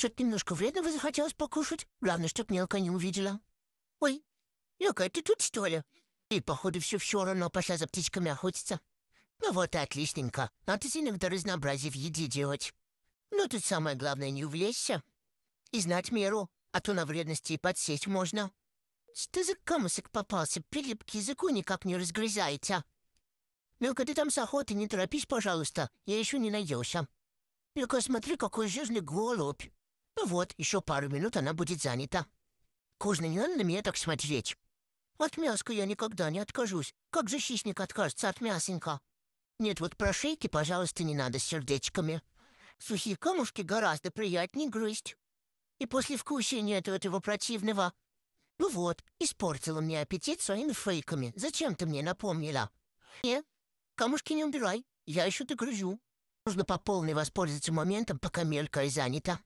Что-то немножко вредного захотелось покушать. Главное, чтоб мелко не увидела. Ой, Юка, ты тут, что ли? И, походу, все все равно пошла за птичками охотиться. Ну вот и отличненько. Надо иногда разнообразие в еде делать. Но ну, тут самое главное не увлечься. И знать меру, а то на вредности и подсесть можно. Что за камусок попался? Прилип к языку никак не разгрызаете. Милка, ты там с охоты не торопись, пожалуйста. Я еще не наелся. Милка, смотри, какой жирный голубь. Ну вот, еще пару минут она будет занята. Кузна, не надо на меня так смотреть. От мяска я никогда не откажусь. Как же хищник откажется от мясенька? Нет, вот про шейки, пожалуйста, не надо с сердечками. Сухие камушки гораздо приятнее грызть. И после вкуса нет этого противного. Ну вот, испортила мне аппетит своими фейками. Зачем ты мне напомнила? Не, камушки не убирай, я еще догрызу. Нужно по полной воспользоваться моментом, пока мелкая занята.